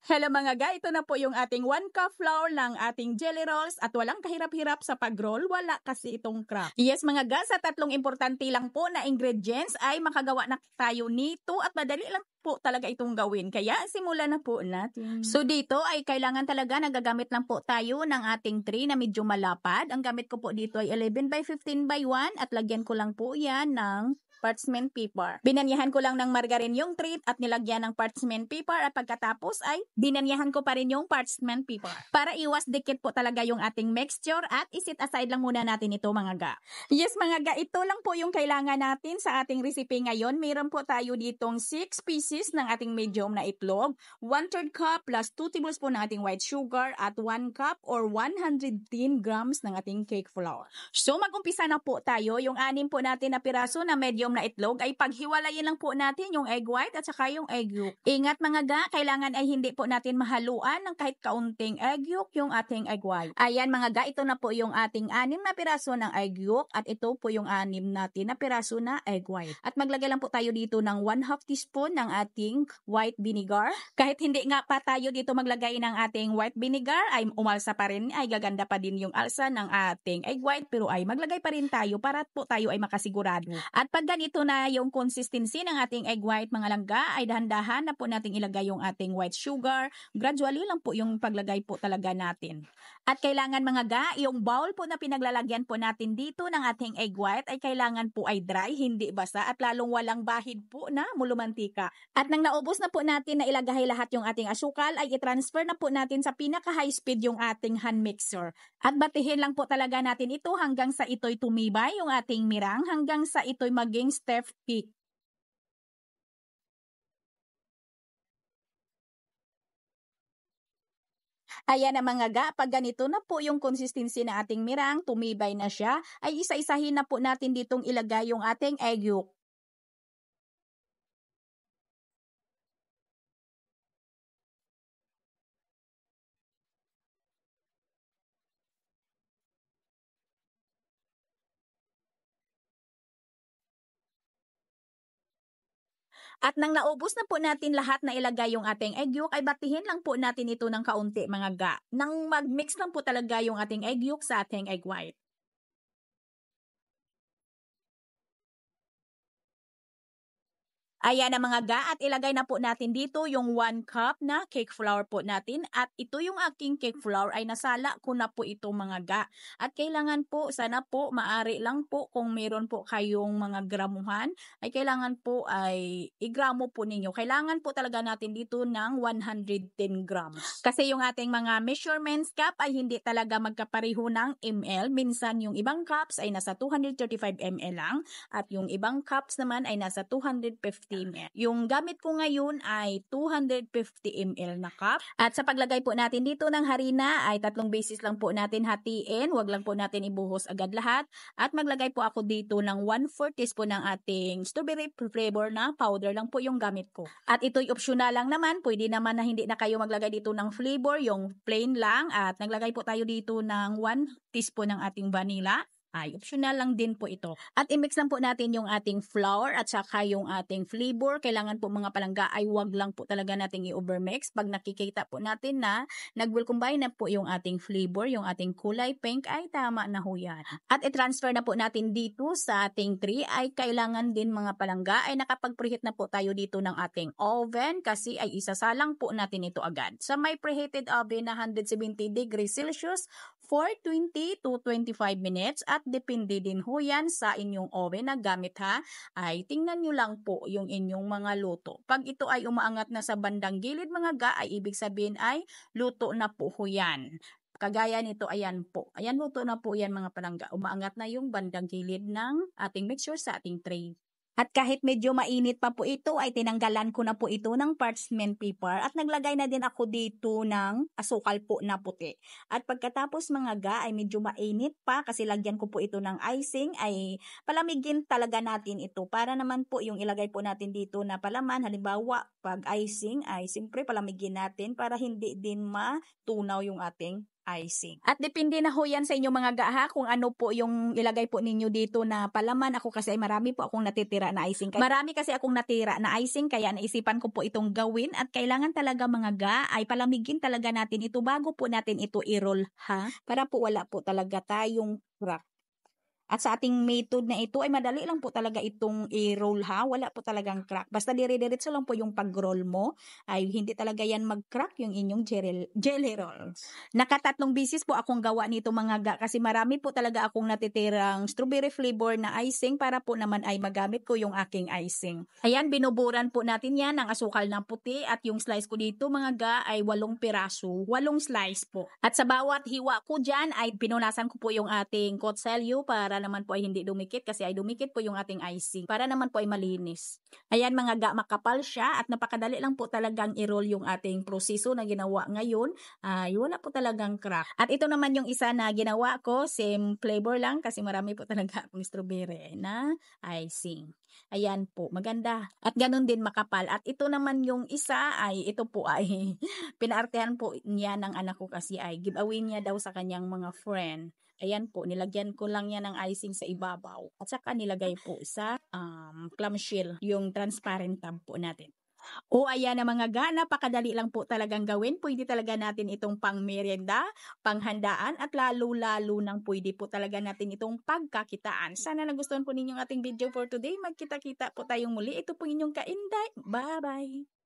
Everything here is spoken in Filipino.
Hello mga ga, ito na po yung ating one cup flour ng ating jelly rolls at walang kahirap-hirap sa pag-roll, wala kasi itong crack. Yes mga ga, sa tatlong importante lang po na ingredients ay makagawa na tayo nito at madali lang po talaga itong gawin. Kaya simulan na po natin. Hmm. So dito ay kailangan talaga nagagamit lang po tayo ng ating tray na medyo malapad. Ang gamit ko po dito ay 11 by 15 by 1 at lagyan ko lang po yan ng parchment paper. Binanyahan ko lang ng margarine yung treat at nilagyan ng parchment paper at pagkatapos ay binanyahan ko pa rin yung parchment paper. Para iwas dikit po talaga yung ating mixture at isit aside lang muna natin ito mga ga. Yes mga ga, ito lang po yung kailangan natin sa ating recipe ngayon. Meron po tayo ditong 6 pieces ounces ng ating medium na itlog, 1 third cup plus 2 tablespoon ng ating white sugar at 1 cup or 110 grams ng ating cake flour. So mag-umpisa na po tayo. Yung anim po natin na piraso na medium na itlog ay paghiwalayin lang po natin yung egg white at saka yung egg yolk. Ingat mga ga, kailangan ay hindi po natin mahaluan ng kahit kaunting egg yolk yung ating egg white. Ayan mga ga, ito na po yung ating anim na piraso ng egg yolk at ito po yung anim natin na piraso na egg white. At maglagay lang po tayo dito ng 1 half teaspoon ng ating white vinegar. Kahit hindi nga pa tayo dito maglagay ng ating white vinegar, ay umalsa pa rin, ay gaganda pa din yung alsa ng ating egg white, pero ay maglagay pa rin tayo para po tayo ay makasigurado. Mm. At pag ganito na yung consistency ng ating egg white, mga langga, ay dahan-dahan na po nating ilagay yung ating white sugar. Gradually lang po yung paglagay po talaga natin. At kailangan mga ga, yung bowl po na pinaglalagyan po natin dito ng ating egg white ay kailangan po ay dry, hindi basa at lalong walang bahid po na mulumantika. At nang naubos na po natin na ilagay lahat yung ating asukal, ay i-transfer na po natin sa pinaka-high speed yung ating hand mixer. At batihin lang po talaga natin ito hanggang sa ito'y tumibay yung ating mirang, hanggang sa ito'y maging step peak. Ayan na mga ga, pag ganito na po yung consistency ng ating mirang, tumibay na siya, ay isa-isahin na po natin ditong ilagay yung ating egg yolk. At nang naubos na po natin lahat na ilagay yung ating egg yolk, ay batihin lang po natin ito ng kaunti mga ga. Nang mag-mix lang po talaga yung ating egg yolk sa ating egg white. Ayan na mga ga at ilagay na po natin dito yung 1 cup na cake flour po natin at ito yung aking cake flour ay nasala ko na po ito mga ga. At kailangan po sana po maari lang po kung meron po kayong mga gramuhan ay kailangan po ay igramo po ninyo. Kailangan po talaga natin dito ng 110 grams. Kasi yung ating mga measurements cup ay hindi talaga magkapareho ng ml. Minsan yung ibang cups ay nasa 235 ml lang at yung ibang cups naman ay nasa 250 60 ml. Yung gamit ko ngayon ay 250 ml na cup. At sa paglagay po natin dito ng harina ay tatlong beses lang po natin hatiin. Huwag lang po natin ibuhos agad lahat. At maglagay po ako dito ng 1/4 teaspoon ng ating strawberry flavor na powder lang po yung gamit ko. At ito'y optional lang naman. Pwede naman na hindi na kayo maglagay dito ng flavor, yung plain lang. At naglagay po tayo dito ng 1 teaspoon ng ating vanilla ay optional lang din po ito. At i-mix lang po natin yung ating flour at saka yung ating flavor. Kailangan po mga palangga ay wag lang po talaga nating i-overmix. Pag nakikita po natin na nag-will-combine na po yung ating flavor, yung ating kulay pink, ay tama na ho yan. At i-transfer na po natin dito sa ating tray ay kailangan din mga palangga ay nakapag-preheat na po tayo dito ng ating oven kasi ay isasalang po natin ito agad. Sa may preheated oven na 170 degrees Celsius for 20 to 25 minutes at at depende din ho yan sa inyong oven na gamit ha. Ay tingnan nyo lang po yung inyong mga luto. Pag ito ay umaangat na sa bandang gilid mga ga, ay ibig sabihin ay luto na po ho yan. Kagaya nito, ayan po. Ayan, luto na po yan mga palangga. Umaangat na yung bandang gilid ng ating mixture sa ating tray. At kahit medyo mainit pa po ito ay tinanggalan ko na po ito ng parchment paper at naglagay na din ako dito ng asukal po na puti. At pagkatapos mga ga ay medyo mainit pa kasi lagyan ko po ito ng icing ay palamigin talaga natin ito para naman po yung ilagay po natin dito na palaman halimbawa pag icing ay siyempre palamigin natin para hindi din matunaw yung ating icing. At depende na ho yan sa inyong mga gaha kung ano po yung ilagay po ninyo dito na palaman. Ako kasi ay marami po akong natitira na icing. Marami kasi akong natira na icing kaya naisipan ko po itong gawin at kailangan talaga mga ga ay palamigin talaga natin ito bago po natin ito i-roll ha para po wala po talaga tayong crack at sa ating method na ito ay madali lang po talaga itong i-roll ha. Wala po talagang crack. Basta dire-diretso lang po yung pag-roll mo ay hindi talaga yan mag-crack yung inyong jelly, jelly roll. Nakatatlong bisis po akong gawa nito mga ga kasi marami po talaga akong natitirang strawberry flavor na icing para po naman ay magamit ko yung aking icing. Ayan, binuburan po natin yan ng asukal ng puti at yung slice ko dito mga ga ay walong piraso. Walong slice po. At sa bawat hiwa ko dyan ay pinunasan ko po yung ating kotselyo para naman po ay hindi dumikit kasi ay dumikit po yung ating icing para naman po ay malinis. Ayan mga ga, makapal siya at napakadali lang po talagang i-roll yung ating proseso na ginawa ngayon. Ay, uh, wala po talagang crack. At ito naman yung isa na ginawa ko, same flavor lang kasi marami po talaga akong strawberry na icing. Ayan po, maganda. At ganun din makapal. At ito naman yung isa ay, ito po ay, pinaartehan po niya ng anak ko kasi ay, giveaway niya daw sa kanyang mga friend. Ayan po, nilagyan ko lang yan ng icing sa ibabaw. At saka nilagay po sa um, clamshell, yung transparent tab po natin. O ayan na mga ga, pakadali lang po talagang gawin. Pwede talaga natin itong pang merienda, panghandaan at lalo-lalo nang pwede po talaga natin itong pagkakitaan. Sana nagustuhan po ninyong ating video for today. Magkita-kita po tayong muli. Ito po inyong kainday. Bye-bye!